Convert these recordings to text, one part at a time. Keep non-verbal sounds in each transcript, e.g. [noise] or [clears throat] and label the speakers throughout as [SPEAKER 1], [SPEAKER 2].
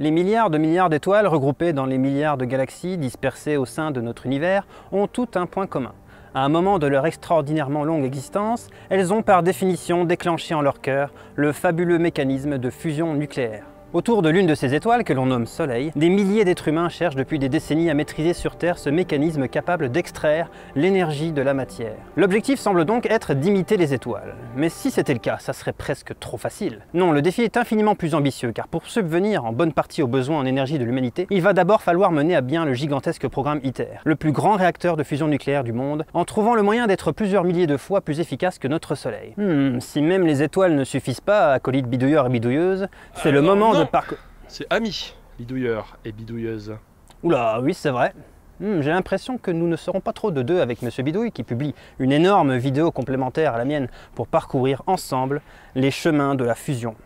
[SPEAKER 1] Les milliards de milliards d'étoiles regroupées dans les milliards de galaxies dispersées au sein de notre univers ont tout un point commun. À un moment de leur extraordinairement longue existence, elles ont par définition déclenché en leur cœur le fabuleux mécanisme de fusion nucléaire. Autour de l'une de ces étoiles, que l'on nomme Soleil, des milliers d'êtres humains cherchent depuis des décennies à maîtriser sur Terre ce mécanisme capable d'extraire l'énergie de la matière. L'objectif semble donc être d'imiter les étoiles. Mais si c'était le cas, ça serait presque trop facile. Non, le défi est infiniment plus ambitieux, car pour subvenir en bonne partie aux besoins en énergie de l'humanité, il va d'abord falloir mener à bien le gigantesque programme ITER, le plus grand réacteur de fusion nucléaire du monde, en trouvant le moyen d'être plusieurs milliers de fois plus efficace que notre Soleil. Hmm, si même les étoiles ne suffisent pas, acolytes bidouilleurs et bidouilleuses, c'est le euh, moment c'est ami, bidouilleur et bidouilleuse. Oula, oui, c'est vrai. Hmm, j'ai l'impression que nous ne serons pas trop de deux avec Monsieur Bidouille qui publie une énorme vidéo complémentaire à la mienne pour parcourir ensemble les chemins de la fusion.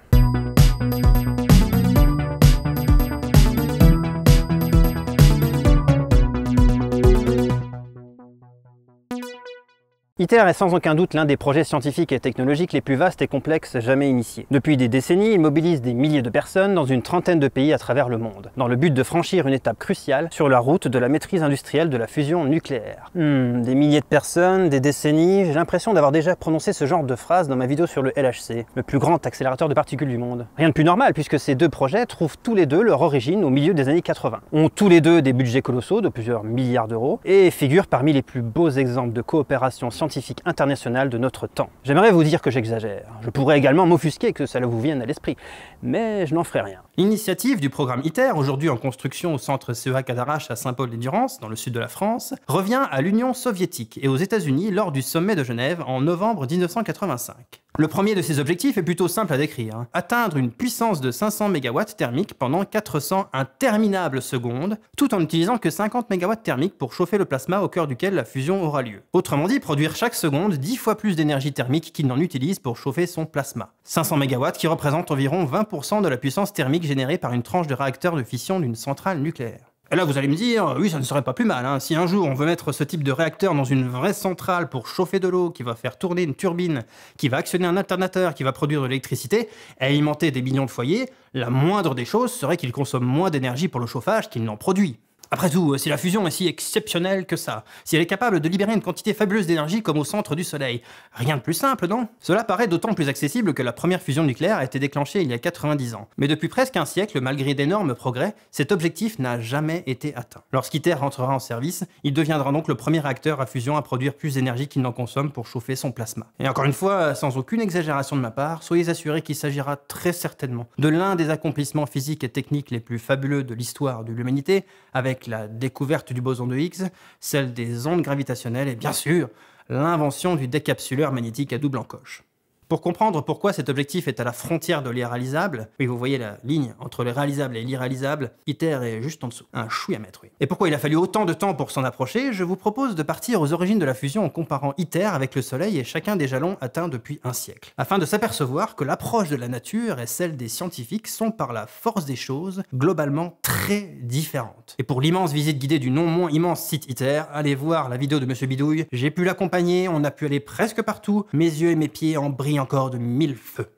[SPEAKER 1] ITER est sans aucun doute l'un des projets scientifiques et technologiques les plus vastes et complexes jamais initiés. Depuis des décennies, il mobilise des milliers de personnes dans une trentaine de pays à travers le monde, dans le but de franchir une étape cruciale sur la route de la maîtrise industrielle de la fusion nucléaire. Hmm, des milliers de personnes, des décennies, j'ai l'impression d'avoir déjà prononcé ce genre de phrase dans ma vidéo sur le LHC, le plus grand accélérateur de particules du monde. Rien de plus normal puisque ces deux projets trouvent tous les deux leur origine au milieu des années 80, ont tous les deux des budgets colossaux de plusieurs milliards d'euros et figurent parmi les plus beaux exemples de coopération scientifique scientifique international de notre temps. J'aimerais vous dire que j'exagère. Je pourrais également m'offusquer que cela vous vienne à l'esprit, mais je n'en ferai rien. L'initiative du programme ITER, aujourd'hui en construction au centre CEA Cadarache à saint paul des durances dans le sud de la France, revient à l'Union soviétique et aux États-Unis lors du sommet de Genève en novembre 1985. Le premier de ces objectifs est plutôt simple à décrire. Hein. Atteindre une puissance de 500 MW thermique pendant 400 interminables secondes, tout en n'utilisant que 50 MW thermique pour chauffer le plasma au cœur duquel la fusion aura lieu. Autrement dit, produire chaque seconde 10 fois plus d'énergie thermique qu'il n'en utilise pour chauffer son plasma. 500 MW qui représente environ 20% de la puissance thermique générée par une tranche de réacteur de fission d'une centrale nucléaire. Et là, vous allez me dire, oui, ça ne serait pas plus mal. Hein. Si un jour on veut mettre ce type de réacteur dans une vraie centrale pour chauffer de l'eau, qui va faire tourner une turbine, qui va actionner un alternateur, qui va produire de l'électricité, et alimenter des millions de foyers, la moindre des choses serait qu'il consomme moins d'énergie pour le chauffage qu'il n'en produit. Après tout, si la fusion est si exceptionnelle que ça, si elle est capable de libérer une quantité fabuleuse d'énergie comme au centre du Soleil, rien de plus simple, non Cela paraît d'autant plus accessible que la première fusion nucléaire a été déclenchée il y a 90 ans. Mais depuis presque un siècle, malgré d'énormes progrès, cet objectif n'a jamais été atteint. Lorsqu'ITER rentrera en service, il deviendra donc le premier réacteur à fusion à produire plus d'énergie qu'il n'en consomme pour chauffer son plasma. Et encore une fois, sans aucune exagération de ma part, soyez assurés qu'il s'agira très certainement de l'un des accomplissements physiques et techniques les plus fabuleux de l'histoire de l'humanité, avec la découverte du boson de Higgs, celle des ondes gravitationnelles et bien sûr l'invention du décapsuleur magnétique à double encoche. Pour comprendre pourquoi cet objectif est à la frontière de l'irréalisable, oui, vous voyez la ligne entre le réalisable et l'irréalisable, ITER est juste en dessous. Un chouïa mettre oui. Et pourquoi il a fallu autant de temps pour s'en approcher, je vous propose de partir aux origines de la fusion en comparant ITER avec le Soleil et chacun des jalons atteints depuis un siècle, afin de s'apercevoir que l'approche de la nature et celle des scientifiques sont par la force des choses globalement très différentes. Et pour l'immense visite guidée du non moins immense site ITER, allez voir la vidéo de Monsieur Bidouille, j'ai pu l'accompagner, on a pu aller presque partout, mes yeux et mes pieds en brillant encore de mille feux.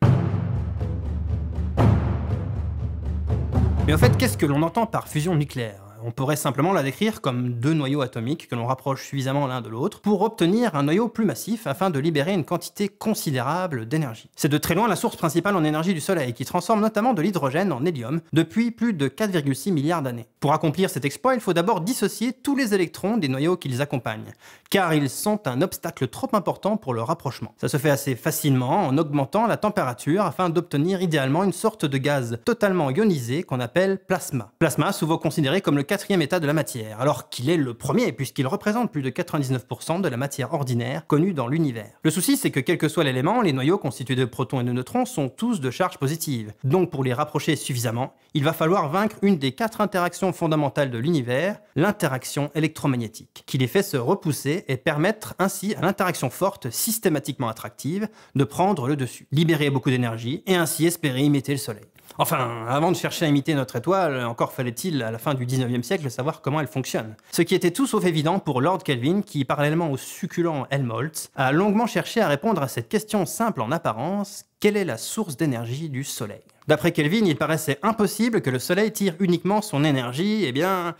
[SPEAKER 1] Mais en fait, qu'est-ce que l'on entend par fusion nucléaire on pourrait simplement la décrire comme deux noyaux atomiques que l'on rapproche suffisamment l'un de l'autre pour obtenir un noyau plus massif afin de libérer une quantité considérable d'énergie. C'est de très loin la source principale en énergie du Soleil, qui transforme notamment de l'hydrogène en hélium depuis plus de 4,6 milliards d'années. Pour accomplir cet exploit, il faut d'abord dissocier tous les électrons des noyaux qu'ils accompagnent, car ils sont un obstacle trop important pour le rapprochement. Ça se fait assez facilement en augmentant la température afin d'obtenir idéalement une sorte de gaz totalement ionisé qu'on appelle plasma. Plasma, souvent considéré comme le cas quatrième état de la matière, alors qu'il est le premier puisqu'il représente plus de 99% de la matière ordinaire connue dans l'univers. Le souci, c'est que quel que soit l'élément, les noyaux constitués de protons et de neutrons sont tous de charge positive. Donc pour les rapprocher suffisamment, il va falloir vaincre une des quatre interactions fondamentales de l'univers, l'interaction électromagnétique, qui les fait se repousser et permettre ainsi à l'interaction forte systématiquement attractive de prendre le dessus, libérer beaucoup d'énergie et ainsi espérer imiter le Soleil. Enfin, avant de chercher à imiter notre étoile, encore fallait-il, à la fin du 19e siècle, savoir comment elle fonctionne. Ce qui était tout sauf évident pour Lord Kelvin, qui, parallèlement au succulent Helmholtz, a longuement cherché à répondre à cette question simple en apparence, quelle est la source d'énergie du Soleil D'après Kelvin, il paraissait impossible que le Soleil tire uniquement son énergie, eh bien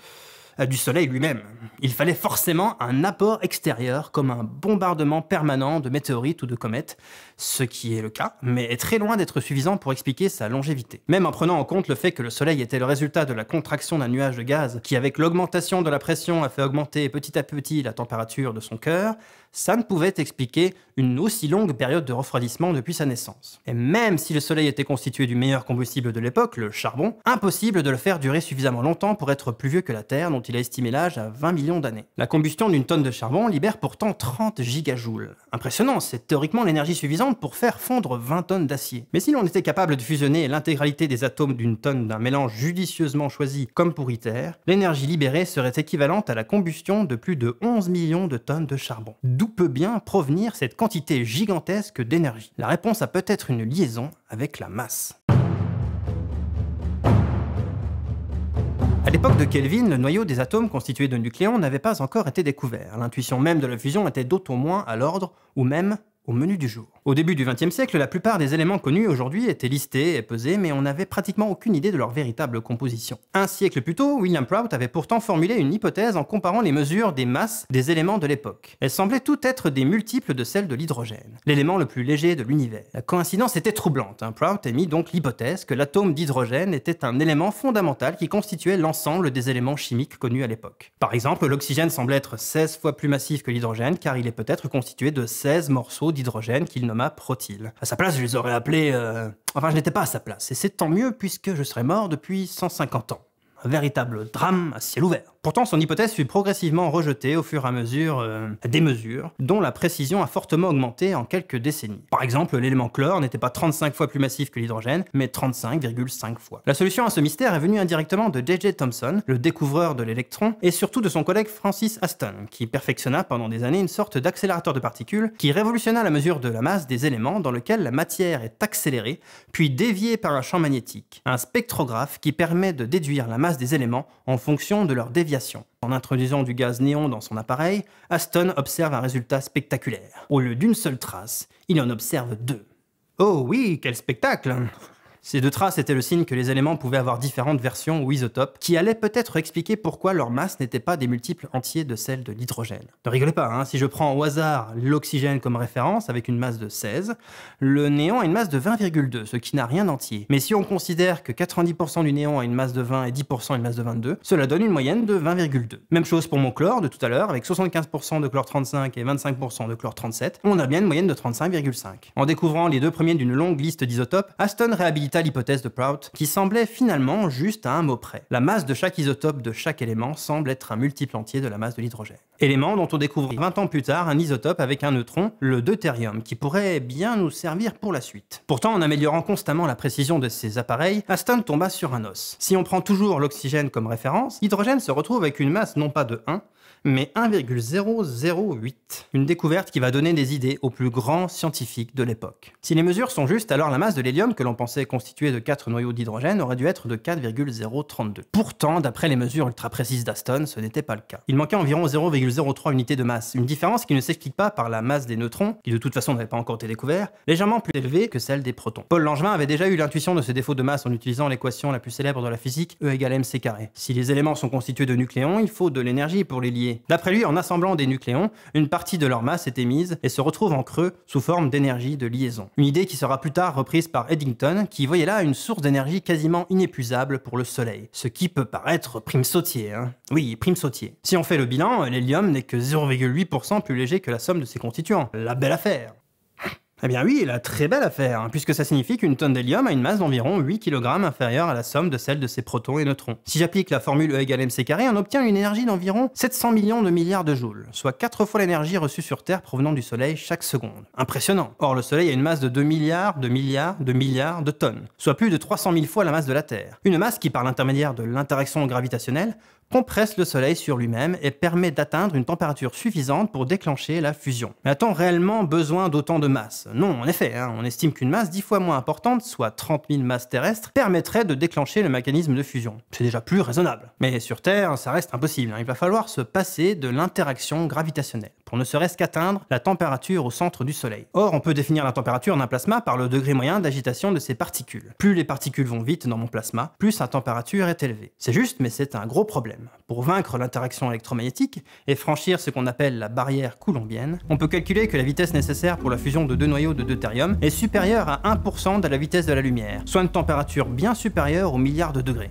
[SPEAKER 1] euh, du Soleil lui-même. Il fallait forcément un apport extérieur, comme un bombardement permanent de météorites ou de comètes, ce qui est le cas, mais est très loin d'être suffisant pour expliquer sa longévité. Même en prenant en compte le fait que le Soleil était le résultat de la contraction d'un nuage de gaz qui, avec l'augmentation de la pression, a fait augmenter petit à petit la température de son cœur, ça ne pouvait expliquer une aussi longue période de refroidissement depuis sa naissance. Et même si le Soleil était constitué du meilleur combustible de l'époque, le charbon, impossible de le faire durer suffisamment longtemps pour être plus vieux que la Terre, dont il a estimé l'âge à 20 millions d'années. La combustion d'une tonne de charbon libère pourtant 30 gigajoules. Impressionnant, c'est théoriquement l'énergie suffisante pour faire fondre 20 tonnes d'acier. Mais si l'on était capable de fusionner l'intégralité des atomes d'une tonne d'un mélange judicieusement choisi comme pour ITER, l'énergie libérée serait équivalente à la combustion de plus de 11 millions de tonnes de charbon. D'où peut bien provenir cette quantité gigantesque d'énergie La réponse a peut-être une liaison avec la masse. À l'époque de Kelvin, le noyau des atomes constitués de nucléons n'avait pas encore été découvert. L'intuition même de la fusion était d'autant moins à l'ordre, ou même au menu du jour. Au début du XXe siècle, la plupart des éléments connus aujourd'hui étaient listés et pesés, mais on n'avait pratiquement aucune idée de leur véritable composition. Un siècle plus tôt, William Prout avait pourtant formulé une hypothèse en comparant les mesures des masses des éléments de l'époque. Elles semblaient toutes être des multiples de celles de l'hydrogène, l'élément le plus léger de l'univers. La coïncidence était troublante. Hein. Prout émit donc l'hypothèse que l'atome d'hydrogène était un élément fondamental qui constituait l'ensemble des éléments chimiques connus à l'époque. Par exemple, l'oxygène semble être 16 fois plus massif que l'hydrogène car il est peut-être constitué de 16 morceaux d'hydrogène qu'il nomma Protyle. À sa place, je les aurais appelés... Euh, enfin, je n'étais pas à sa place, et c'est tant mieux puisque je serais mort depuis 150 ans. Un véritable drame à ciel ouvert. Pourtant, son hypothèse fut progressivement rejetée au fur et à mesure euh, des mesures, dont la précision a fortement augmenté en quelques décennies. Par exemple, l'élément chlore n'était pas 35 fois plus massif que l'hydrogène, mais 35,5 fois. La solution à ce mystère est venue indirectement de J.J. Thomson, le découvreur de l'électron, et surtout de son collègue Francis Aston, qui perfectionna pendant des années une sorte d'accélérateur de particules qui révolutionna la mesure de la masse des éléments dans lequel la matière est accélérée, puis déviée par un champ magnétique, un spectrographe qui permet de déduire la masse des éléments en fonction de leur déviation en introduisant du gaz néon dans son appareil, Aston observe un résultat spectaculaire. Au lieu d'une seule trace, il en observe deux. Oh oui, quel spectacle ces deux traces étaient le signe que les éléments pouvaient avoir différentes versions ou isotopes, qui allaient peut-être expliquer pourquoi leur masse n'était pas des multiples entiers de celle de l'hydrogène. Ne rigolez pas, hein, si je prends au hasard l'oxygène comme référence avec une masse de 16, le néon a une masse de 20,2, ce qui n'a rien d'entier. Mais si on considère que 90% du néon a une masse de 20 et 10% une masse de 22, cela donne une moyenne de 20,2. Même chose pour mon chlore de tout à l'heure, avec 75% de chlore 35 et 25% de chlore 37, on a bien une moyenne de 35,5. En découvrant les deux premiers d'une longue liste d'isotopes, Aston réhabilite l'hypothèse l'hypothèse de Prout, qui semblait finalement juste à un mot près. La masse de chaque isotope de chaque élément semble être un multiple entier de la masse de l'hydrogène. Élément dont on découvre 20 ans plus tard un isotope avec un neutron, le deutérium, qui pourrait bien nous servir pour la suite. Pourtant, en améliorant constamment la précision de ces appareils, Aston tomba sur un os. Si on prend toujours l'oxygène comme référence, l'hydrogène se retrouve avec une masse non pas de 1, mais 1,008. Une découverte qui va donner des idées aux plus grands scientifiques de l'époque. Si les mesures sont justes, alors la masse de l'hélium que l'on pensait constituée de 4 noyaux d'hydrogène aurait dû être de 4,032. Pourtant, d'après les mesures ultra précises d'Aston, ce n'était pas le cas. Il manquait environ 0,03 unités de masse, une différence qui ne s'explique pas par la masse des neutrons, qui de toute façon n'avait pas encore été découvert, légèrement plus élevée que celle des protons. Paul Langevin avait déjà eu l'intuition de ce défaut de masse en utilisant l'équation la plus célèbre de la physique, E égale mc Si les éléments sont constitués de nucléons, il faut de l'énergie pour les lier D'après lui, en assemblant des nucléons, une partie de leur masse est émise et se retrouve en creux sous forme d'énergie de liaison. Une idée qui sera plus tard reprise par Eddington, qui voyait là une source d'énergie quasiment inépuisable pour le Soleil. Ce qui peut paraître prime sautier, hein Oui, prime sautier. Si on fait le bilan, l'hélium n'est que 0,8% plus léger que la somme de ses constituants. La belle affaire eh bien oui, la très belle affaire, hein, puisque ça signifie qu'une tonne d'hélium a une masse d'environ 8 kg inférieure à la somme de celle de ses protons et neutrons. Si j'applique la formule E égale mc on obtient une énergie d'environ 700 millions de milliards de joules, soit 4 fois l'énergie reçue sur Terre provenant du Soleil chaque seconde. Impressionnant. Or, le Soleil a une masse de 2 milliards, de milliards, de milliards de tonnes, soit plus de 300 000 fois la masse de la Terre. Une masse qui, par l'intermédiaire de l'interaction gravitationnelle, compresse le Soleil sur lui-même et permet d'atteindre une température suffisante pour déclencher la fusion. Mais a-t-on réellement besoin d'autant de masse Non, en effet, hein. on estime qu'une masse 10 fois moins importante, soit 30 000 masses terrestres, permettrait de déclencher le mécanisme de fusion. C'est déjà plus raisonnable. Mais sur Terre, ça reste impossible, hein. il va falloir se passer de l'interaction gravitationnelle ne serait-ce qu'atteindre la température au centre du Soleil. Or, on peut définir la température d'un plasma par le degré moyen d'agitation de ses particules. Plus les particules vont vite dans mon plasma, plus sa température est élevée. C'est juste, mais c'est un gros problème. Pour vaincre l'interaction électromagnétique et franchir ce qu'on appelle la barrière coulombienne, on peut calculer que la vitesse nécessaire pour la fusion de deux noyaux de deutérium est supérieure à 1% de la vitesse de la lumière, soit une température bien supérieure aux milliards de degrés.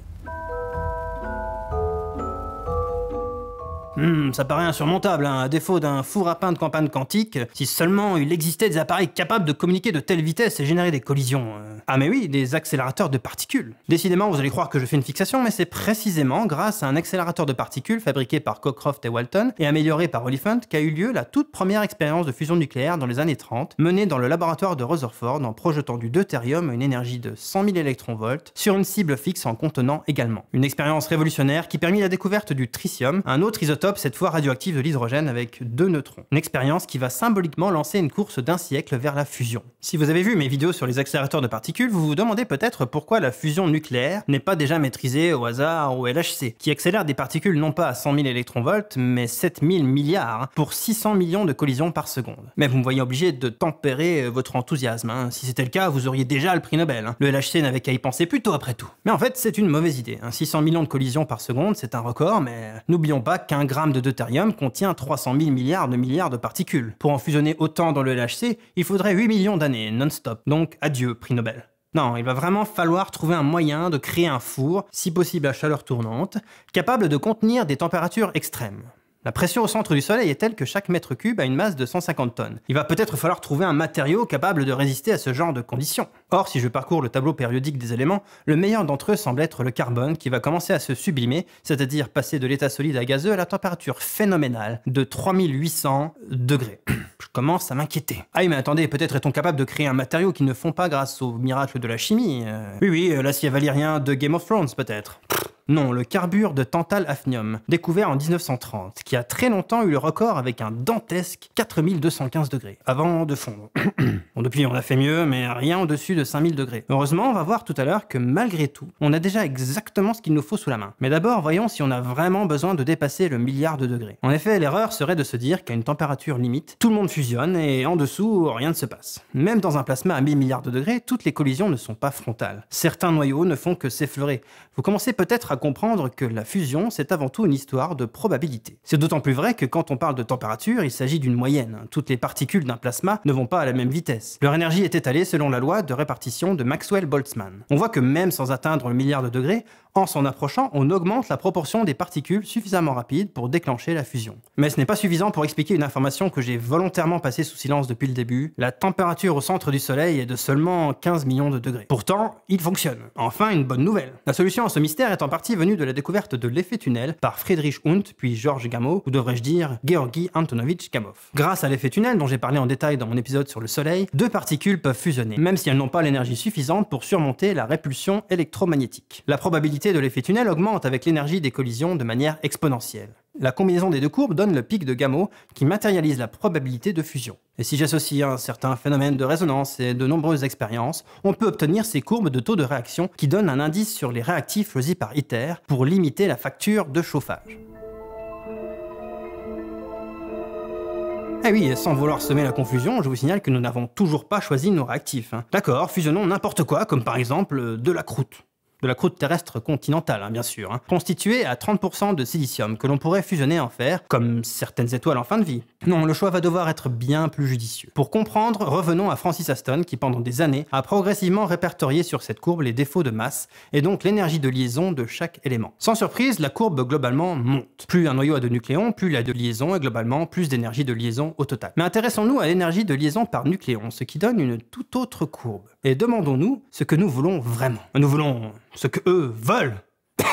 [SPEAKER 1] Hmm, ça paraît insurmontable, hein. à défaut d'un four à pain de campagne quantique, si seulement il existait des appareils capables de communiquer de telle vitesse et générer des collisions. Euh. Ah mais oui, des accélérateurs de particules. Décidément, vous allez croire que je fais une fixation, mais c'est précisément grâce à un accélérateur de particules fabriqué par Cockcroft et Walton et amélioré par Oliphant qu'a eu lieu la toute première expérience de fusion nucléaire dans les années 30, menée dans le laboratoire de Rutherford en projetant du deutérium à une énergie de 100 000 électrons volts sur une cible fixe en contenant également. Une expérience révolutionnaire qui permit la découverte du tritium, un autre isotope cette fois radioactif de l'hydrogène avec deux neutrons. Une expérience qui va symboliquement lancer une course d'un siècle vers la fusion. Si vous avez vu mes vidéos sur les accélérateurs de particules, vous vous demandez peut-être pourquoi la fusion nucléaire n'est pas déjà maîtrisée au hasard au LHC, qui accélère des particules non pas à 100 000 électronvolts, mais 7 000 milliards pour 600 millions de collisions par seconde. Mais vous me voyez obligé de tempérer euh, votre enthousiasme. Hein. Si c'était le cas, vous auriez déjà le prix Nobel. Hein. Le LHC n'avait qu'à y penser plus tôt après tout. Mais en fait, c'est une mauvaise idée. 600 hein. millions de collisions par seconde, c'est un record, mais euh, n'oublions pas qu'un de deutérium contient 300 000 milliards de milliards de particules. Pour en fusionner autant dans le LHC, il faudrait 8 millions d'années non-stop. Donc adieu, prix Nobel. Non, il va vraiment falloir trouver un moyen de créer un four, si possible à chaleur tournante, capable de contenir des températures extrêmes. La pression au centre du Soleil est telle que chaque mètre cube a une masse de 150 tonnes. Il va peut-être falloir trouver un matériau capable de résister à ce genre de conditions. Or, si je parcours le tableau périodique des éléments, le meilleur d'entre eux semble être le carbone qui va commencer à se sublimer, c'est-à-dire passer de l'état solide à gazeux à la température phénoménale de 3800 degrés. [clears throat] je commence à m'inquiéter. Ah mais attendez, peut-être est-on capable de créer un matériau qui ne fond pas grâce au miracle de la chimie euh. Oui oui, euh, l'acier valyrien de Game of Thrones peut-être. Non, le carbure de tantal hafnium, découvert en 1930, qui a très longtemps eu le record avec un dantesque 4215 degrés, avant de fondre. [clears throat] bon, depuis, on a fait mieux, mais rien au-dessus de 5000 degrés. Heureusement, on va voir tout à l'heure que malgré tout, on a déjà exactement ce qu'il nous faut sous la main. Mais d'abord, voyons si on a vraiment besoin de dépasser le milliard de degrés. En effet, l'erreur serait de se dire qu'à une température limite, tout le monde fusionne et en dessous, rien ne se passe. Même dans un plasma à 1000 milliards de degrés, toutes les collisions ne sont pas frontales. Certains noyaux ne font que s'effleurer. Vous commencez peut-être comprendre que la fusion, c'est avant tout une histoire de probabilité. C'est d'autant plus vrai que quand on parle de température, il s'agit d'une moyenne. Toutes les particules d'un plasma ne vont pas à la même vitesse. Leur énergie est étalée selon la loi de répartition de Maxwell-Boltzmann. On voit que même sans atteindre le milliard de degrés, en s'en approchant, on augmente la proportion des particules suffisamment rapide pour déclencher la fusion. Mais ce n'est pas suffisant pour expliquer une information que j'ai volontairement passée sous silence depuis le début. La température au centre du Soleil est de seulement 15 millions de degrés. Pourtant, il fonctionne. Enfin, une bonne nouvelle. La solution à ce mystère est en partie partie venue de la découverte de l'effet tunnel par Friedrich Hund, puis Georges Gamow, ou devrais-je dire Georgi Antonovitch Gamow. Grâce à l'effet tunnel dont j'ai parlé en détail dans mon épisode sur le Soleil, deux particules peuvent fusionner, même si elles n'ont pas l'énergie suffisante pour surmonter la répulsion électromagnétique. La probabilité de l'effet tunnel augmente avec l'énergie des collisions de manière exponentielle. La combinaison des deux courbes donne le pic de Gamow qui matérialise la probabilité de fusion. Et si j'associe un certain phénomène de résonance et de nombreuses expériences, on peut obtenir ces courbes de taux de réaction qui donnent un indice sur les réactifs choisis par ITER pour limiter la facture de chauffage. Eh oui, sans vouloir semer la confusion, je vous signale que nous n'avons toujours pas choisi nos réactifs. Hein. D'accord, fusionnons n'importe quoi, comme par exemple de la croûte de la croûte terrestre continentale, hein, bien sûr, hein, constituée à 30% de silicium que l'on pourrait fusionner en fer, comme certaines étoiles en fin de vie. Non, le choix va devoir être bien plus judicieux. Pour comprendre, revenons à Francis Aston qui, pendant des années, a progressivement répertorié sur cette courbe les défauts de masse et donc l'énergie de liaison de chaque élément. Sans surprise, la courbe globalement monte. Plus un noyau a de nucléons, plus il a de liaison et globalement plus d'énergie de liaison au total. Mais intéressons-nous à l'énergie de liaison par nucléon, ce qui donne une toute autre courbe. Et demandons-nous ce que nous voulons vraiment. Nous voulons ce que eux veulent. [coughs]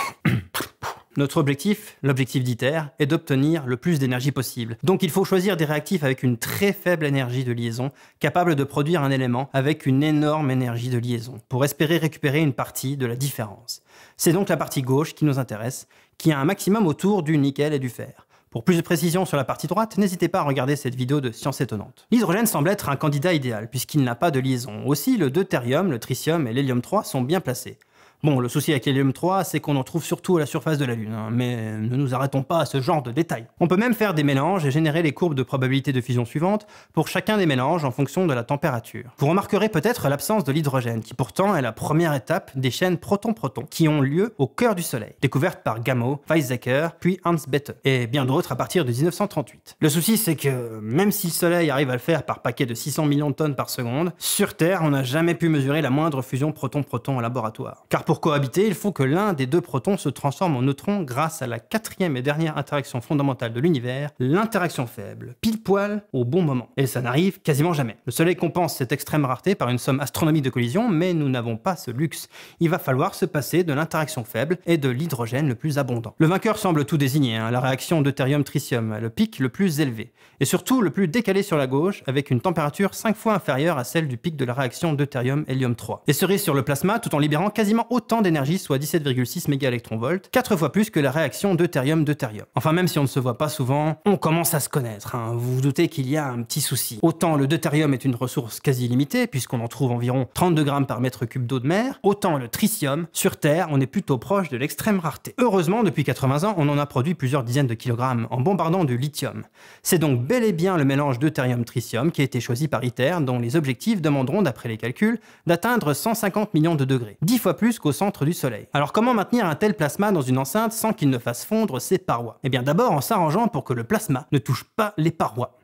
[SPEAKER 1] Notre objectif, l'objectif d'ITER, est d'obtenir le plus d'énergie possible. Donc il faut choisir des réactifs avec une très faible énergie de liaison, capable de produire un élément avec une énorme énergie de liaison, pour espérer récupérer une partie de la différence. C'est donc la partie gauche qui nous intéresse, qui a un maximum autour du nickel et du fer. Pour plus de précisions sur la partie droite, n'hésitez pas à regarder cette vidéo de Science étonnante. L'hydrogène semble être un candidat idéal puisqu'il n'a pas de liaison. Aussi, le deutérium, le tritium et l'hélium 3 sont bien placés. Bon, le souci avec lhélium 3, c'est qu'on en trouve surtout à la surface de la Lune, hein, mais ne nous arrêtons pas à ce genre de détails. On peut même faire des mélanges et générer les courbes de probabilité de fusion suivantes pour chacun des mélanges en fonction de la température. Vous remarquerez peut-être l'absence de l'hydrogène, qui pourtant est la première étape des chaînes proton-proton, qui ont lieu au cœur du Soleil, découverte par Gamow, Weizsäcker, puis Hans Bethe, et bien d'autres à partir de 1938. Le souci, c'est que même si le Soleil arrive à le faire par paquet de 600 millions de tonnes par seconde, sur Terre, on n'a jamais pu mesurer la moindre fusion proton-proton en laboratoire. Car pour cohabiter, il faut que l'un des deux protons se transforme en neutron grâce à la quatrième et dernière interaction fondamentale de l'univers, l'interaction faible, pile poil au bon moment. Et ça n'arrive quasiment jamais. Le Soleil compense cette extrême rareté par une somme astronomique de collisions, mais nous n'avons pas ce luxe. Il va falloir se passer de l'interaction faible et de l'hydrogène le plus abondant. Le vainqueur semble tout désigner, hein, la réaction deutérium-tritium, le pic le plus élevé, et surtout le plus décalé sur la gauche, avec une température 5 fois inférieure à celle du pic de la réaction deutérium-hélium 3. Et cerise sur le plasma, tout en libérant quasiment autant autant d'énergie, soit 17,6 mégaélectronvolts, 4 fois plus que la réaction deutérium-deutérium. Enfin, même si on ne se voit pas souvent, on commence à se connaître. Hein. Vous vous doutez qu'il y a un petit souci. Autant le deutérium est une ressource quasi limitée, puisqu'on en trouve environ 32 grammes par mètre cube d'eau de mer, autant le tritium, sur Terre, on est plutôt proche de l'extrême rareté. Heureusement, depuis 80 ans, on en a produit plusieurs dizaines de kilogrammes en bombardant du lithium. C'est donc bel et bien le mélange deutérium-tritium qui a été choisi par ITER, dont les objectifs demanderont, d'après les calculs, d'atteindre 150 millions de degrés, 10 fois plus qu'au centre du Soleil. Alors comment maintenir un tel plasma dans une enceinte sans qu'il ne fasse fondre ses parois Eh bien d'abord en s'arrangeant pour que le plasma ne touche pas les parois.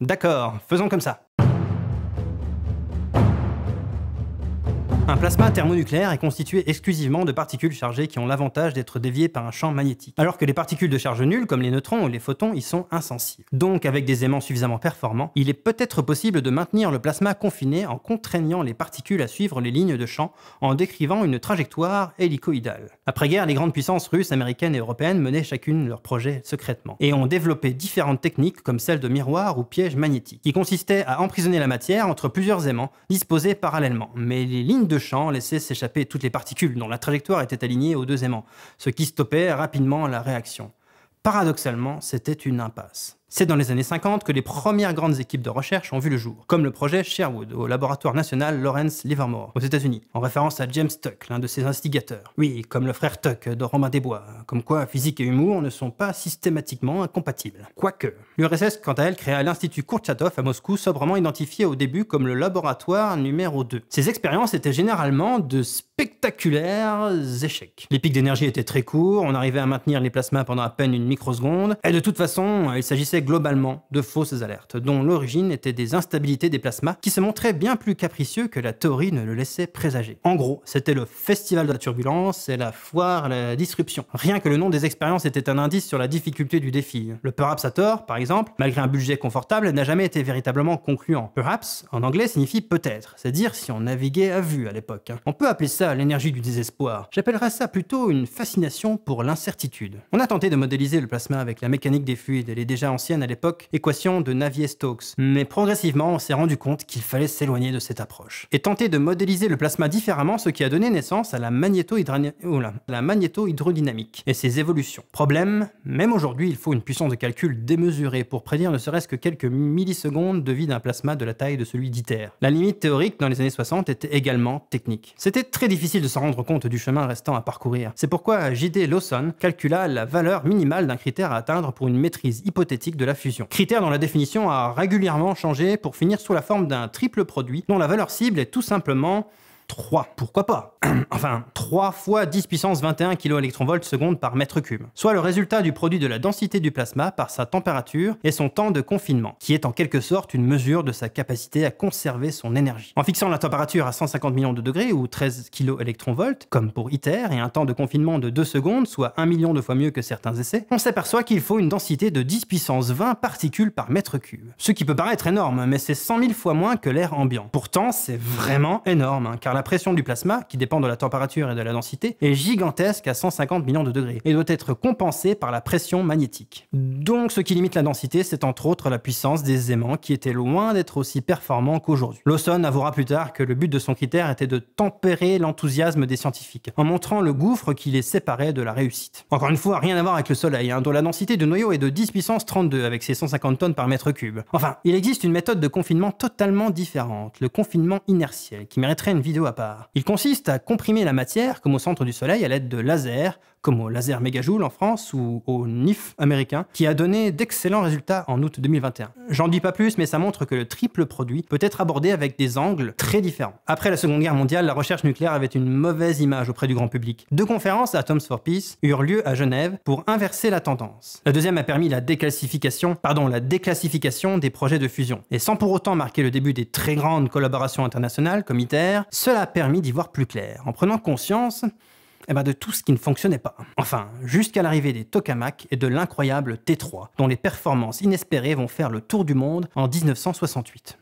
[SPEAKER 1] D'accord, faisons comme ça. Un plasma thermonucléaire est constitué exclusivement de particules chargées qui ont l'avantage d'être déviées par un champ magnétique, alors que les particules de charge nulle, comme les neutrons ou les photons, y sont insensibles. Donc, avec des aimants suffisamment performants, il est peut-être possible de maintenir le plasma confiné en contraignant les particules à suivre les lignes de champ en décrivant une trajectoire hélicoïdale. Après-guerre, les grandes puissances russes, américaines et européennes menaient chacune leurs projets secrètement et ont développé différentes techniques comme celle de miroirs ou pièges magnétiques, qui consistait à emprisonner la matière entre plusieurs aimants disposés parallèlement, mais les lignes deux champs laissaient s'échapper toutes les particules dont la trajectoire était alignée aux deux aimants, ce qui stoppait rapidement la réaction. Paradoxalement, c'était une impasse. C'est dans les années 50 que les premières grandes équipes de recherche ont vu le jour, comme le projet Sherwood au laboratoire national Lawrence Livermore aux États-Unis, en référence à James Tuck, l'un de ses instigateurs. Oui, comme le frère Tuck de Romain Desbois, comme quoi physique et humour ne sont pas systématiquement incompatibles. Quoique, l'URSS quant à elle créa l'Institut Kurchatov à Moscou, sobrement identifié au début comme le laboratoire numéro 2. Ces expériences étaient généralement de spectaculaires échecs. Les pics d'énergie étaient très courts, on arrivait à maintenir les plasmas pendant à peine une microseconde, et de toute façon, il s'agissait globalement de fausses alertes, dont l'origine était des instabilités des plasmas qui se montraient bien plus capricieux que la théorie ne le laissait présager. En gros, c'était le festival de la turbulence et la foire à la disruption. Rien que le nom des expériences était un indice sur la difficulté du défi. Le Perhaps par exemple, malgré un budget confortable, n'a jamais été véritablement concluant. Perhaps, en anglais, signifie peut-être, c'est à dire si on naviguait à vue à l'époque. On peut appeler ça l'énergie du désespoir. J'appellerais ça plutôt une fascination pour l'incertitude. On a tenté de modéliser le plasma avec la mécanique des fluides et les déjà anciennes à l'époque équation de Navier-Stokes, mais progressivement on s'est rendu compte qu'il fallait s'éloigner de cette approche et tenter de modéliser le plasma différemment, ce qui a donné naissance à oh la magnéto-hydrodynamique et ses évolutions. Problème, même aujourd'hui il faut une puissance de calcul démesurée pour prédire ne serait-ce que quelques millisecondes de vie d'un plasma de la taille de celui d'ITER. La limite théorique dans les années 60 était également technique. C'était très difficile de s'en rendre compte du chemin restant à parcourir. C'est pourquoi J.D. Lawson calcula la valeur minimale d'un critère à atteindre pour une maîtrise hypothétique de la fusion. Critère dont la définition a régulièrement changé pour finir sous la forme d'un triple produit dont la valeur cible est tout simplement 3. Pourquoi pas [clears throat] Enfin, 3 fois 10 puissance 21 kiloélectronvolts seconde par mètre cube, soit le résultat du produit de la densité du plasma par sa température et son temps de confinement, qui est en quelque sorte une mesure de sa capacité à conserver son énergie. En fixant la température à 150 millions de degrés ou 13 kiloélectronvolts, comme pour ITER, et un temps de confinement de 2 secondes, soit 1 million de fois mieux que certains essais, on s'aperçoit qu'il faut une densité de 10 puissance 20 particules par mètre cube. Ce qui peut paraître énorme, mais c'est 100 000 fois moins que l'air ambiant. Pourtant, c'est vraiment énorme, hein, car la pression du plasma, qui dépend de la température et de la densité, est gigantesque à 150 millions de degrés et doit être compensée par la pression magnétique. Donc ce qui limite la densité, c'est entre autres la puissance des aimants qui étaient loin d'être aussi performants qu'aujourd'hui. Lawson avouera plus tard que le but de son critère était de tempérer l'enthousiasme des scientifiques, en montrant le gouffre qui les séparait de la réussite. Encore une fois, rien à voir avec le Soleil, hein, dont la densité de noyau est de 10 puissance 32 avec ses 150 tonnes par mètre cube. Enfin, il existe une méthode de confinement totalement différente, le confinement inertiel, qui mériterait une vidéo à part. Il consiste à comprimer la matière, comme au centre du Soleil, à l'aide de lasers comme au laser mégajoule en France ou au NIF américain, qui a donné d'excellents résultats en août 2021. J'en dis pas plus, mais ça montre que le triple produit peut être abordé avec des angles très différents. Après la Seconde Guerre mondiale, la recherche nucléaire avait une mauvaise image auprès du grand public. Deux conférences, à Atoms for Peace, eurent lieu à Genève pour inverser la tendance. La deuxième a permis la déclassification, pardon, la déclassification des projets de fusion. Et sans pour autant marquer le début des très grandes collaborations internationales comme ITER, cela a permis d'y voir plus clair, en prenant conscience eh ben, de tout ce qui ne fonctionnait pas. Enfin, jusqu'à l'arrivée des tokamaks et de l'incroyable T3, dont les performances inespérées vont faire le tour du monde en 1968.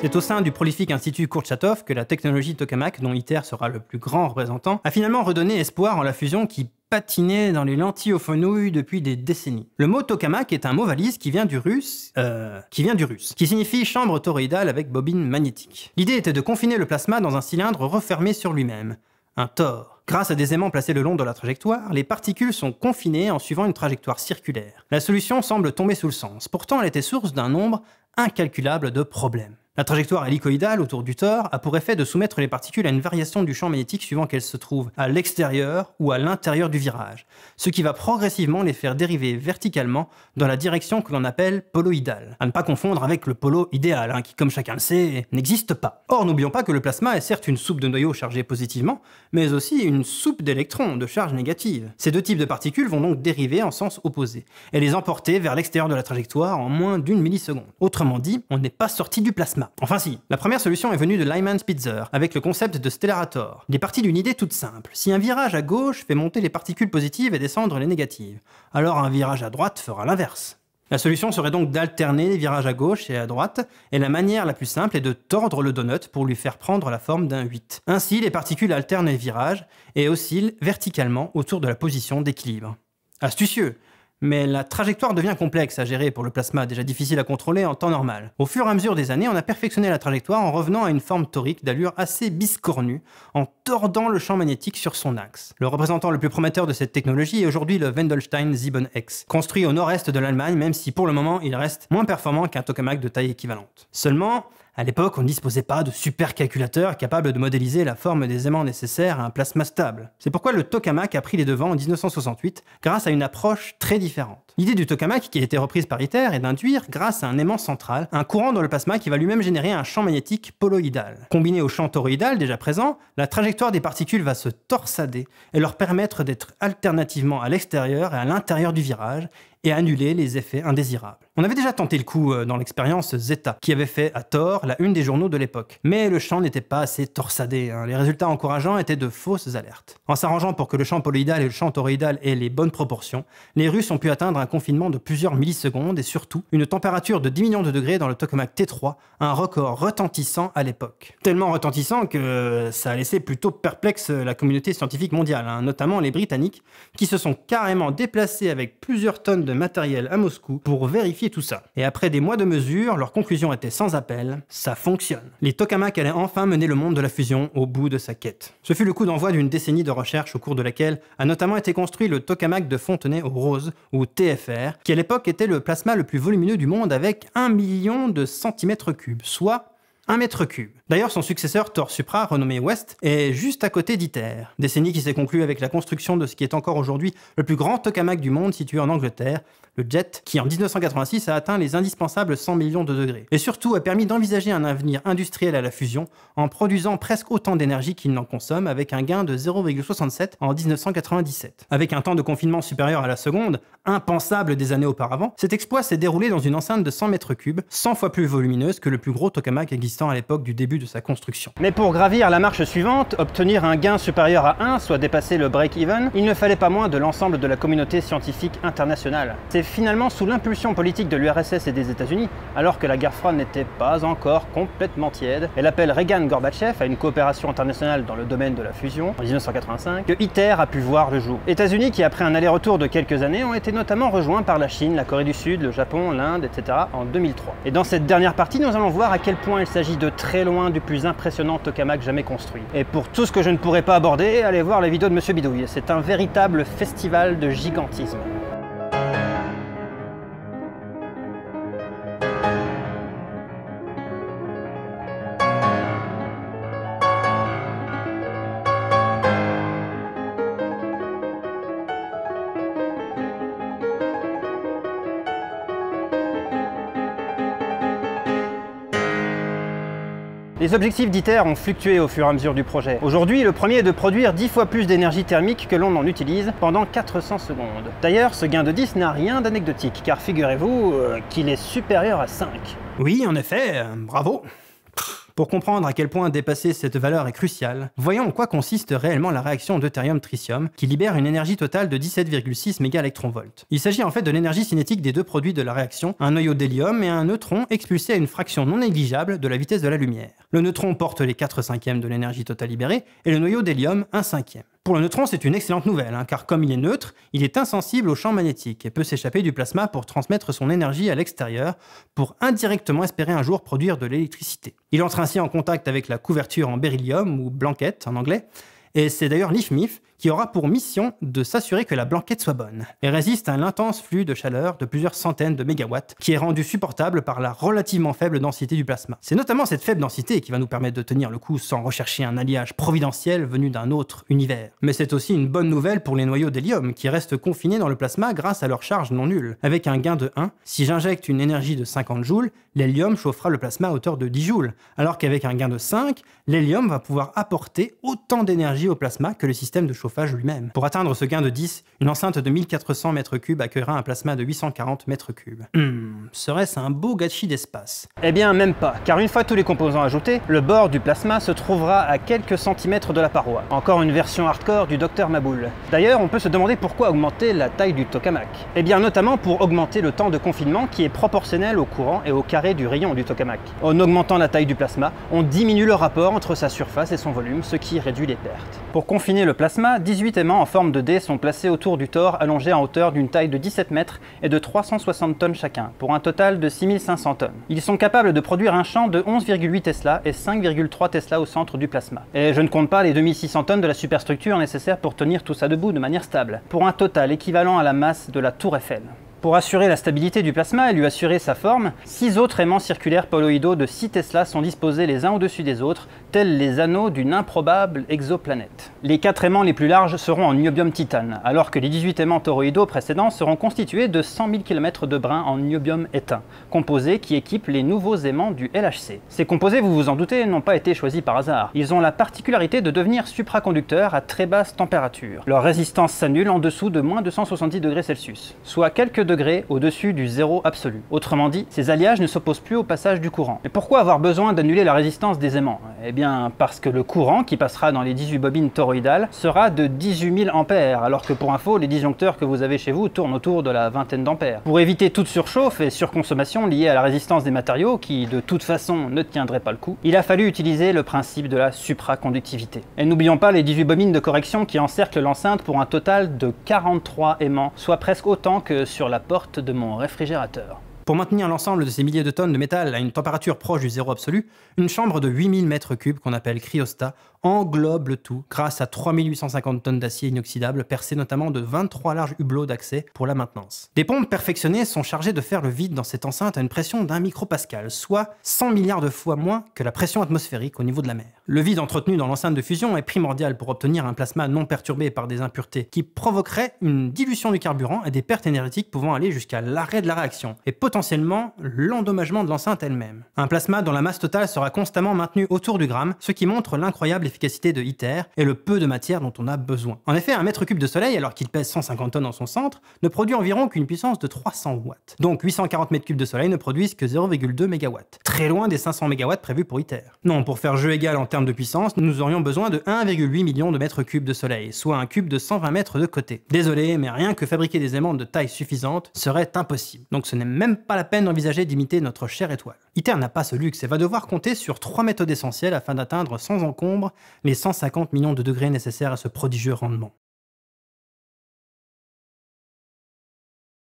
[SPEAKER 1] C'est au sein du prolifique institut Kurchatov que la technologie tokamak, dont ITER sera le plus grand représentant, a finalement redonné espoir en la fusion qui patiné dans les lentilles aux fenouilles depuis des décennies. Le mot tokamak est un mot valise qui vient du russe, euh, qui vient du russe, qui signifie chambre toroïdale avec bobine magnétique. L'idée était de confiner le plasma dans un cylindre refermé sur lui-même, un tor. Grâce à des aimants placés le long de la trajectoire, les particules sont confinées en suivant une trajectoire circulaire. La solution semble tomber sous le sens, pourtant elle était source d'un nombre incalculable de problèmes. La trajectoire hélicoïdale autour du tore a pour effet de soumettre les particules à une variation du champ magnétique suivant qu'elles se trouvent à l'extérieur ou à l'intérieur du virage, ce qui va progressivement les faire dériver verticalement dans la direction que l'on appelle poloïdale, à ne pas confondre avec le polo idéal, hein, qui comme chacun le sait, n'existe pas. Or, n'oublions pas que le plasma est certes une soupe de noyaux chargés positivement, mais aussi une soupe d'électrons de charge négative. Ces deux types de particules vont donc dériver en sens opposé, et les emporter vers l'extérieur de la trajectoire en moins d'une milliseconde. Autrement dit, on n'est pas sorti du plasma. Enfin si, la première solution est venue de Lyman Spitzer, avec le concept de stellarator. Il est parti d'une idée toute simple. Si un virage à gauche fait monter les particules positives et descendre les négatives, alors un virage à droite fera l'inverse. La solution serait donc d'alterner les virages à gauche et à droite, et la manière la plus simple est de tordre le donut pour lui faire prendre la forme d'un 8. Ainsi, les particules alternent les virages et oscillent verticalement autour de la position d'équilibre. Astucieux, mais la trajectoire devient complexe à gérer pour le plasma, déjà difficile à contrôler en temps normal. Au fur et à mesure des années, on a perfectionné la trajectoire en revenant à une forme torique d'allure assez biscornue, en tordant le champ magnétique sur son axe. Le représentant le plus prometteur de cette technologie est aujourd'hui le Wendelstein 7 X, construit au nord-est de l'Allemagne, même si pour le moment il reste moins performant qu'un tokamak de taille équivalente. Seulement, à l'époque, on ne disposait pas de supercalculateurs capables de modéliser la forme des aimants nécessaires à un plasma stable. C'est pourquoi le tokamak a pris les devants en 1968 grâce à une approche très différente. L'idée du tokamak, qui a été reprise par Iter, est d'induire, grâce à un aimant central, un courant dans le plasma qui va lui-même générer un champ magnétique poloïdal. Combiné au champ toroïdal déjà présent, la trajectoire des particules va se torsader et leur permettre d'être alternativement à l'extérieur et à l'intérieur du virage et annuler les effets indésirables. On avait déjà tenté le coup euh, dans l'expérience Zeta, qui avait fait à tort la une des journaux de l'époque. Mais le champ n'était pas assez torsadé, hein. les résultats encourageants étaient de fausses alertes. En s'arrangeant pour que le champ poloïdal et le champ toroïdal aient les bonnes proportions, les Russes ont pu atteindre un confinement de plusieurs millisecondes et surtout une température de 10 millions de degrés dans le tokamak T3, un record retentissant à l'époque. Tellement retentissant que euh, ça a laissé plutôt perplexe euh, la communauté scientifique mondiale, hein, notamment les Britanniques, qui se sont carrément déplacés avec plusieurs tonnes de matériel à Moscou pour vérifier tout ça. Et après des mois de mesures, leur conclusion était sans appel, ça fonctionne. Les tokamaks allaient enfin mener le monde de la fusion au bout de sa quête. Ce fut le coup d'envoi d'une décennie de recherche au cours de laquelle a notamment été construit le tokamak de Fontenay aux Roses, ou TFR, qui à l'époque était le plasma le plus volumineux du monde avec un million de centimètres cubes, soit un mètre cube. D'ailleurs, son successeur Thor Supra, renommé West, est juste à côté d'ITER, décennie qui s'est conclue avec la construction de ce qui est encore aujourd'hui le plus grand tokamak du monde situé en Angleterre, le jet, qui en 1986 a atteint les indispensables 100 millions de degrés, et surtout a permis d'envisager un avenir industriel à la fusion en produisant presque autant d'énergie qu'il n'en consomme avec un gain de 0,67 en 1997. Avec un temps de confinement supérieur à la seconde, impensable des années auparavant, cet exploit s'est déroulé dans une enceinte de 100 mètres cubes, 100 fois plus volumineuse que le plus gros tokamak existant à l'époque du début de sa construction. Mais pour gravir la marche suivante, obtenir un gain supérieur à 1, soit dépasser le break-even, il ne fallait pas moins de l'ensemble de la communauté scientifique internationale. C'est finalement sous l'impulsion politique de l'URSS et des États-Unis, alors que la guerre froide n'était pas encore complètement tiède, et l'appel Reagan-Gorbatchev à une coopération internationale dans le domaine de la fusion en 1985, que ITER a pu voir le jour. États-Unis qui, après un aller-retour de quelques années, ont été notamment rejoints par la Chine, la Corée du Sud, le Japon, l'Inde, etc. en 2003. Et dans cette dernière partie, nous allons voir à quel point il s'agit de très loin du plus impressionnant tokamak jamais construit. Et pour tout ce que je ne pourrais pas aborder, allez voir la vidéo de Monsieur Bidouille. C'est un véritable festival de gigantisme. Les objectifs d'ITER ont fluctué au fur et à mesure du projet. Aujourd'hui, le premier est de produire 10 fois plus d'énergie thermique que l'on en utilise pendant 400 secondes. D'ailleurs, ce gain de 10 n'a rien d'anecdotique, car figurez-vous euh, qu'il est supérieur à 5. Oui, en effet, euh, bravo pour comprendre à quel point dépasser cette valeur est cruciale, voyons en quoi consiste réellement la réaction deutérium-tritium, qui libère une énergie totale de 17,6 mégaelectronvolts. Il s'agit en fait de l'énergie cinétique des deux produits de la réaction, un noyau d'hélium et un neutron expulsé à une fraction non négligeable de la vitesse de la lumière. Le neutron porte les 4 cinquièmes de l'énergie totale libérée et le noyau d'hélium 1 cinquième. Pour le neutron, c'est une excellente nouvelle, hein, car comme il est neutre, il est insensible au champ magnétique et peut s'échapper du plasma pour transmettre son énergie à l'extérieur, pour indirectement espérer un jour produire de l'électricité. Il entre ainsi en contact avec la couverture en beryllium, ou blanquette en anglais, et c'est d'ailleurs l'IFMIF qui aura pour mission de s'assurer que la blanquette soit bonne et résiste à l'intense flux de chaleur de plusieurs centaines de mégawatts qui est rendu supportable par la relativement faible densité du plasma. C'est notamment cette faible densité qui va nous permettre de tenir le coup sans rechercher un alliage providentiel venu d'un autre univers. Mais c'est aussi une bonne nouvelle pour les noyaux d'hélium qui restent confinés dans le plasma grâce à leur charge non nulle. Avec un gain de 1, si j'injecte une énergie de 50 joules, l'hélium chauffera le plasma à hauteur de 10 joules, alors qu'avec un gain de 5, l'hélium va pouvoir apporter autant d'énergie au plasma que le système de chauffage lui-même. Pour atteindre ce gain de 10, une enceinte de 1400 m3 accueillera un plasma de 840 m3. Hmm, serait-ce un beau gâchis d'espace Eh bien, même pas, car une fois tous les composants ajoutés, le bord du plasma se trouvera à quelques centimètres de la paroi. Encore une version hardcore du Docteur Maboul. D'ailleurs, on peut se demander pourquoi augmenter la taille du tokamak. Eh bien, notamment pour augmenter le temps de confinement qui est proportionnel au courant et au carré du rayon du tokamak. En augmentant la taille du plasma, on diminue le rapport entre sa surface et son volume, ce qui réduit les pertes. Pour confiner le plasma, 18 aimants en forme de D sont placés autour du tore allongé en hauteur d'une taille de 17 mètres et de 360 tonnes chacun, pour un total de 6500 tonnes. Ils sont capables de produire un champ de 11,8 Tesla et 5,3 Tesla au centre du plasma. Et je ne compte pas les 2600 tonnes de la superstructure nécessaire pour tenir tout ça debout de manière stable, pour un total équivalent à la masse de la tour Eiffel. Pour assurer la stabilité du plasma et lui assurer sa forme, six autres aimants circulaires poloïdaux de 6 Tesla sont disposés les uns au-dessus des autres, tels les anneaux d'une improbable exoplanète. Les 4 aimants les plus larges seront en niobium titane, alors que les 18 aimants toroïdaux précédents seront constitués de 100 000 km de brins en niobium étain, composés qui équipent les nouveaux aimants du LHC. Ces composés, vous vous en doutez, n'ont pas été choisis par hasard. Ils ont la particularité de devenir supraconducteurs à très basse température. Leur résistance s'annule en dessous de moins de 170 degrés Celsius, soit quelques degrés au-dessus du zéro absolu. Autrement dit, ces alliages ne s'opposent plus au passage du courant. Mais pourquoi avoir besoin d'annuler la résistance des aimants eh bien parce que le courant qui passera dans les 18 bobines toroïdales sera de 18 000 ampères, alors que pour info, les disjoncteurs que vous avez chez vous tournent autour de la vingtaine d'ampères. Pour éviter toute surchauffe et surconsommation liée à la résistance des matériaux, qui de toute façon ne tiendrait pas le coup, il a fallu utiliser le principe de la supraconductivité. Et n'oublions pas les 18 bobines de correction qui encerclent l'enceinte pour un total de 43 aimants, soit presque autant que sur la porte de mon réfrigérateur. Pour maintenir l'ensemble de ces milliers de tonnes de métal à une température proche du zéro absolu, une chambre de 8000 m3 qu'on appelle cryostat englobe le tout grâce à 3850 tonnes d'acier inoxydable percées notamment de 23 larges hublots d'accès pour la maintenance. Des pompes perfectionnées sont chargées de faire le vide dans cette enceinte à une pression d'un micropascal, soit 100 milliards de fois moins que la pression atmosphérique au niveau de la mer. Le vide entretenu dans l'enceinte de fusion est primordial pour obtenir un plasma non perturbé par des impuretés qui provoquerait une dilution du carburant et des pertes énergétiques pouvant aller jusqu'à l'arrêt de la réaction et potentiellement l'endommagement de l'enceinte elle-même. Un plasma dont la masse totale sera constamment maintenue autour du gramme, ce qui montre l'incroyable l'efficacité de ITER et le peu de matière dont on a besoin. En effet, un mètre cube de soleil, alors qu'il pèse 150 tonnes en son centre, ne produit environ qu'une puissance de 300 watts. Donc 840 mètres cubes de soleil ne produisent que 0,2 MW, très loin des 500 MW prévus pour ITER. Non, pour faire jeu égal en termes de puissance, nous aurions besoin de 1,8 million de mètres cubes de soleil, soit un cube de 120 mètres de côté. Désolé, mais rien que fabriquer des aimants de taille suffisante serait impossible. Donc ce n'est même pas la peine d'envisager d'imiter notre chère étoile. ITER n'a pas ce luxe et va devoir compter sur trois méthodes essentielles afin d'atteindre sans encombre les 150 millions de degrés nécessaires à ce prodigieux rendement.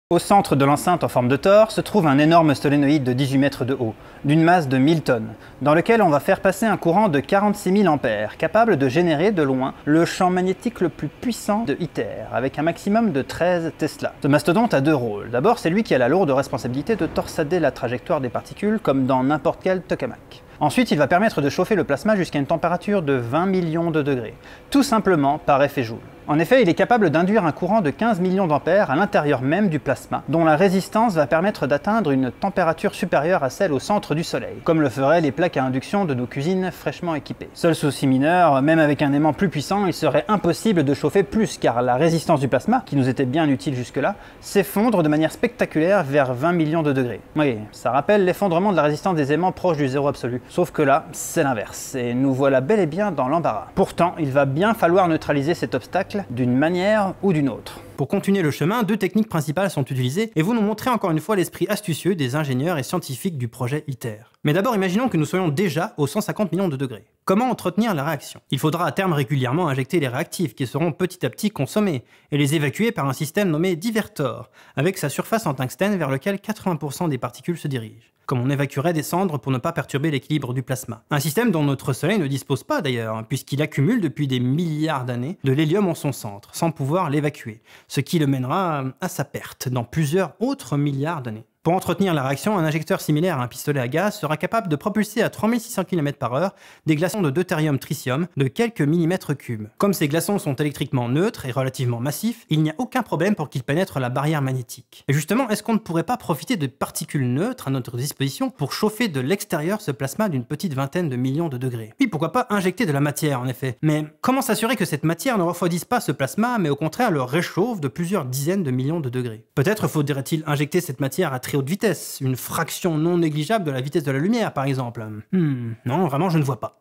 [SPEAKER 1] Au centre de l'enceinte en forme de tore se trouve un énorme solénoïde de 18 mètres de haut, d'une masse de 1000 tonnes, dans lequel on va faire passer un courant de 46 000 ampères, capable de générer de loin le champ magnétique le plus puissant de ITER, avec un maximum de 13 Tesla. Ce mastodonte a deux rôles. D'abord, c'est lui qui a la lourde responsabilité de torsader la trajectoire des particules, comme dans n'importe quel tokamak. Ensuite, il va permettre de chauffer le plasma jusqu'à une température de 20 millions de degrés, tout simplement par effet Joule. En effet, il est capable d'induire un courant de 15 millions d'ampères à l'intérieur même du plasma, dont la résistance va permettre d'atteindre une température supérieure à celle au centre du Soleil, comme le feraient les plaques à induction de nos cuisines fraîchement équipées. Seul souci mineur, même avec un aimant plus puissant, il serait impossible de chauffer plus car la résistance du plasma, qui nous était bien utile jusque-là, s'effondre de manière spectaculaire vers 20 millions de degrés. Oui, ça rappelle l'effondrement de la résistance des aimants proche du zéro absolu, sauf que là, c'est l'inverse, et nous voilà bel et bien dans l'embarras. Pourtant, il va bien falloir neutraliser cet obstacle d'une manière ou d'une autre. Pour continuer le chemin, deux techniques principales sont utilisées et vous nous montrez encore une fois l'esprit astucieux des ingénieurs et scientifiques du projet ITER. Mais d'abord, imaginons que nous soyons déjà aux 150 millions de degrés. Comment entretenir la réaction Il faudra à terme régulièrement injecter les réactifs qui seront petit à petit consommés et les évacuer par un système nommé divertor, avec sa surface en tungstène vers lequel 80% des particules se dirigent comme on évacuerait des cendres pour ne pas perturber l'équilibre du plasma. Un système dont notre Soleil ne dispose pas d'ailleurs, hein, puisqu'il accumule depuis des milliards d'années de l'hélium en son centre, sans pouvoir l'évacuer, ce qui le mènera euh, à sa perte dans plusieurs autres milliards d'années. Pour entretenir la réaction, un injecteur similaire à un pistolet à gaz sera capable de propulser à 3600 km par heure des glaçons de deutérium tritium de quelques millimètres cubes. Comme ces glaçons sont électriquement neutres et relativement massifs, il n'y a aucun problème pour qu'ils pénètrent la barrière magnétique. Et justement, est-ce qu'on ne pourrait pas profiter de particules neutres à notre disposition pour chauffer de l'extérieur ce plasma d'une petite vingtaine de millions de degrés Oui, pourquoi pas injecter de la matière en effet. Mais comment s'assurer que cette matière ne refroidisse pas ce plasma, mais au contraire le réchauffe de plusieurs dizaines de millions de degrés Peut-être faudrait-il injecter cette matière à haute vitesse, une fraction non négligeable de la vitesse de la lumière par exemple. Hmm, non, vraiment, je ne vois pas.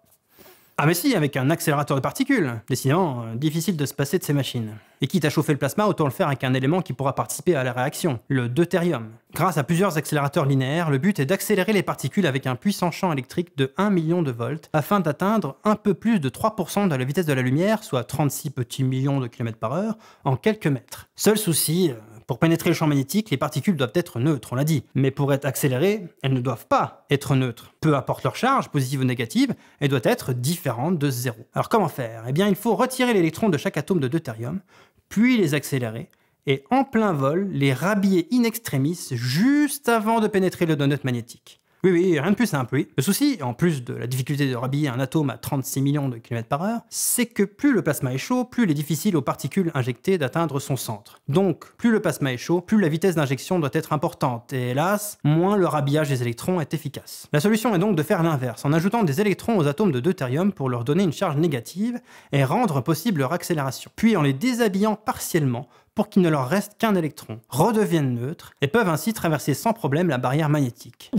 [SPEAKER 1] Ah mais si, avec un accélérateur de particules. Décidément, euh, difficile de se passer de ces machines. Et quitte à chauffer le plasma, autant le faire avec un élément qui pourra participer à la réaction, le deutérium. Grâce à plusieurs accélérateurs linéaires, le but est d'accélérer les particules avec un puissant champ électrique de 1 million de volts afin d'atteindre un peu plus de 3% de la vitesse de la lumière, soit 36 petits millions de kilomètres par heure, en quelques mètres. Seul souci, euh, pour pénétrer le champ magnétique, les particules doivent être neutres, on l'a dit. Mais pour être accélérées, elles ne doivent pas être neutres. Peu importe leur charge, positive ou négative, elle doit être différente de zéro. Alors comment faire Eh bien, il faut retirer l'électron de chaque atome de deutérium, puis les accélérer, et en plein vol, les rhabiller in extremis juste avant de pénétrer le donut magnétique. Oui, oui, rien de plus simple, hein, oui. Le souci, en plus de la difficulté de rhabiller un atome à 36 millions de kilomètres par heure, c'est que plus le plasma est chaud, plus il est difficile aux particules injectées d'atteindre son centre. Donc, plus le plasma est chaud, plus la vitesse d'injection doit être importante, et hélas, moins le rhabillage des électrons est efficace. La solution est donc de faire l'inverse, en ajoutant des électrons aux atomes de deutérium pour leur donner une charge négative et rendre possible leur accélération, puis en les déshabillant partiellement pour qu'il ne leur reste qu'un électron, redeviennent neutres et peuvent ainsi traverser sans problème la barrière magnétique.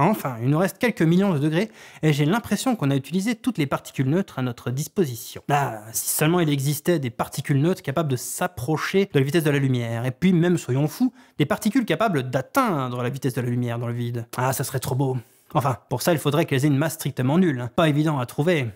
[SPEAKER 1] Enfin, il nous reste quelques millions de degrés, et j'ai l'impression qu'on a utilisé toutes les particules neutres à notre disposition. Ah, si seulement il existait des particules neutres capables de s'approcher de la vitesse de la lumière, et puis même, soyons fous, des particules capables d'atteindre la vitesse de la lumière dans le vide. Ah, ça serait trop beau. Enfin, pour ça, il faudrait qu'elles aient une masse strictement nulle. Pas évident à trouver.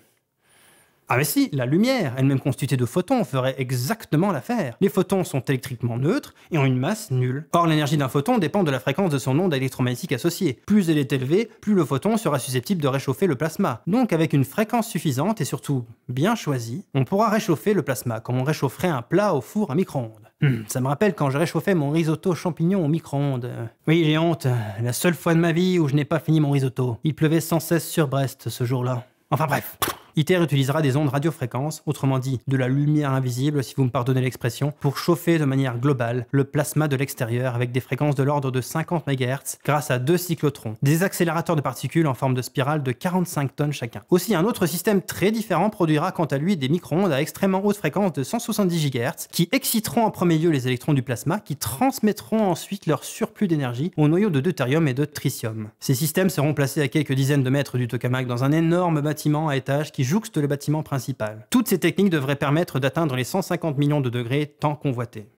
[SPEAKER 1] Ah mais si, la lumière, elle-même constituée de photons, ferait exactement l'affaire. Les photons sont électriquement neutres et ont une masse nulle. Or, l'énergie d'un photon dépend de la fréquence de son onde électromagnétique associée. Plus elle est élevée, plus le photon sera susceptible de réchauffer le plasma. Donc, avec une fréquence suffisante et surtout bien choisie, on pourra réchauffer le plasma comme on réchaufferait un plat au four à micro-ondes. Hmm, ça me rappelle quand je réchauffais mon risotto champignon au micro-ondes. Oui, j'ai honte, la seule fois de ma vie où je n'ai pas fini mon risotto. Il pleuvait sans cesse sur Brest ce jour-là. Enfin bref. ITER utilisera des ondes radiofréquences, autrement dit de la lumière invisible si vous me pardonnez l'expression, pour chauffer de manière globale le plasma de l'extérieur avec des fréquences de l'ordre de 50 MHz grâce à deux cyclotrons, des accélérateurs de particules en forme de spirale de 45 tonnes chacun. Aussi un autre système très différent produira quant à lui des micro-ondes à extrêmement haute fréquence de 170 GHz qui exciteront en premier lieu les électrons du plasma qui transmettront ensuite leur surplus d'énergie aux noyaux de deutérium et de tritium. Ces systèmes seront placés à quelques dizaines de mètres du tokamak dans un énorme bâtiment à étages qui jouxte le bâtiment principal. Toutes ces techniques devraient permettre d'atteindre les 150 millions de degrés tant convoités.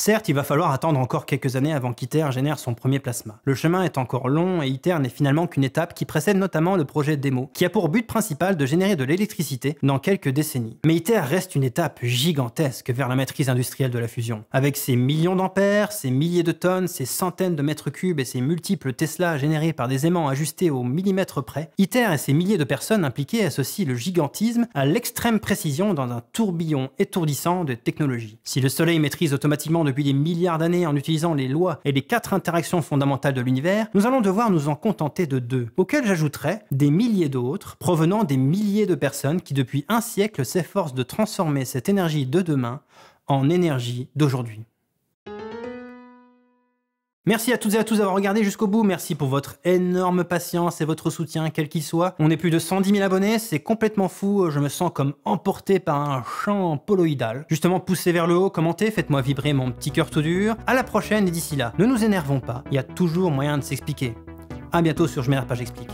[SPEAKER 1] Certes, il va falloir attendre encore quelques années avant qu'ITER génère son premier plasma. Le chemin est encore long et ITER n'est finalement qu'une étape qui précède notamment le projet DEMO, qui a pour but principal de générer de l'électricité dans quelques décennies. Mais ITER reste une étape gigantesque vers la maîtrise industrielle de la fusion. Avec ses millions d'ampères, ses milliers de tonnes, ses centaines de mètres cubes et ses multiples Tesla générés par des aimants ajustés au millimètre près, ITER et ses milliers de personnes impliquées associent le gigantisme à l'extrême précision dans un tourbillon étourdissant de technologies. Si le Soleil maîtrise automatiquement depuis des milliards d'années en utilisant les lois et les quatre interactions fondamentales de l'univers, nous allons devoir nous en contenter de deux, auxquelles j'ajouterai des milliers d'autres provenant des milliers de personnes qui depuis un siècle s'efforcent de transformer cette énergie de demain en énergie d'aujourd'hui. Merci à toutes et à tous d'avoir regardé jusqu'au bout. Merci pour votre énorme patience et votre soutien, quel qu'il soit. On est plus de 110 000 abonnés, c'est complètement fou. Je me sens comme emporté par un champ poloïdal. Justement, poussez vers le haut, commentez, faites-moi vibrer mon petit cœur tout dur. À la prochaine et d'ici là, ne nous énervons pas. Il y a toujours moyen de s'expliquer. À bientôt sur Je m'énerve pas, j'explique.